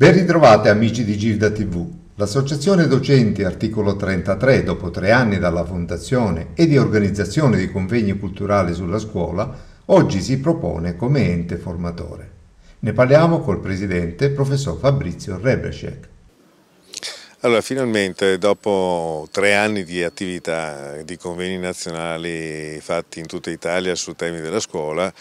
Ben ritrovate amici di Gilda TV. L'Associazione Docenti Articolo 33, dopo tre anni dalla fondazione e di organizzazione di convegni culturali sulla scuola, oggi si propone come ente formatore. Ne parliamo col presidente, professor Fabrizio Rebrecek. Allora, finalmente, dopo tre anni di attività di convegni nazionali fatti in tutta Italia su temi della scuola,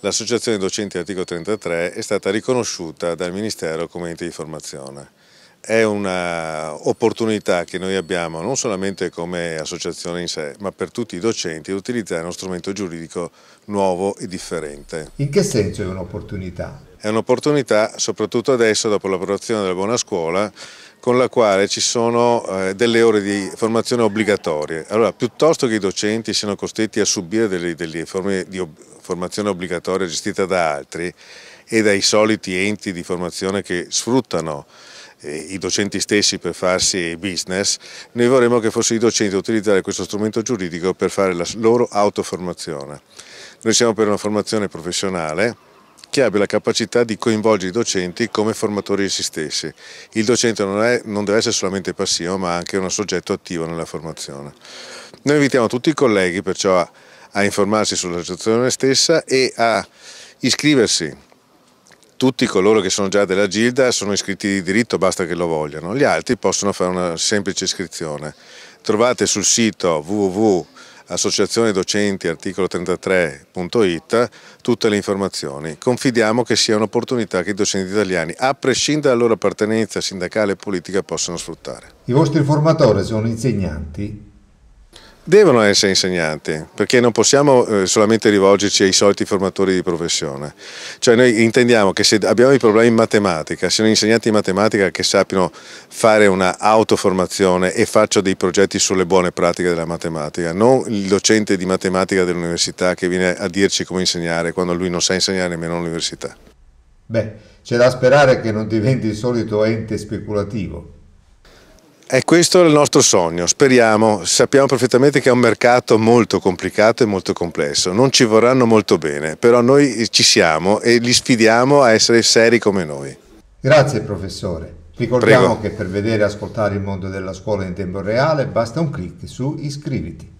l'associazione docenti articolo 33 è stata riconosciuta dal Ministero come ente di formazione. È un'opportunità che noi abbiamo non solamente come associazione in sé, ma per tutti i docenti di utilizzare uno strumento giuridico nuovo e differente. In che senso è un'opportunità? È un'opportunità soprattutto adesso dopo l'approvazione della buona scuola con la quale ci sono eh, delle ore di formazione obbligatorie. Allora, piuttosto che i docenti siano costretti a subire delle, delle forme di ob formazione obbligatoria gestita da altri e dai soliti enti di formazione che sfruttano eh, i docenti stessi per farsi business, noi vorremmo che fossero i docenti a utilizzare questo strumento giuridico per fare la loro autoformazione. Noi siamo per una formazione professionale, che abbia la capacità di coinvolgere i docenti come formatori essi stessi. Il docente non, è, non deve essere solamente passivo ma anche un soggetto attivo nella formazione. Noi invitiamo tutti i colleghi perciò a, a informarsi situazione stessa e a iscriversi tutti coloro che sono già della Gilda sono iscritti di diritto, basta che lo vogliano, gli altri possono fare una semplice iscrizione. Trovate sul sito www associazione docenti articolo 33.it tutte le informazioni. Confidiamo che sia un'opportunità che i docenti italiani, a prescindere dalla loro appartenenza sindacale e politica, possano sfruttare. I vostri formatori sono insegnanti? Devono essere insegnanti, perché non possiamo eh, solamente rivolgerci ai soliti formatori di professione. Cioè noi intendiamo che se abbiamo dei problemi in matematica, siano insegnanti in matematica che sappiano fare una autoformazione e facciano dei progetti sulle buone pratiche della matematica, non il docente di matematica dell'università che viene a dirci come insegnare quando lui non sa insegnare nemmeno all'università. Beh, c'è da sperare che non diventi il solito ente speculativo. E questo è il nostro sogno, speriamo, sappiamo perfettamente che è un mercato molto complicato e molto complesso, non ci vorranno molto bene, però noi ci siamo e li sfidiamo a essere seri come noi. Grazie professore, ricordiamo Prego. che per vedere e ascoltare il mondo della scuola in tempo reale basta un clic su iscriviti.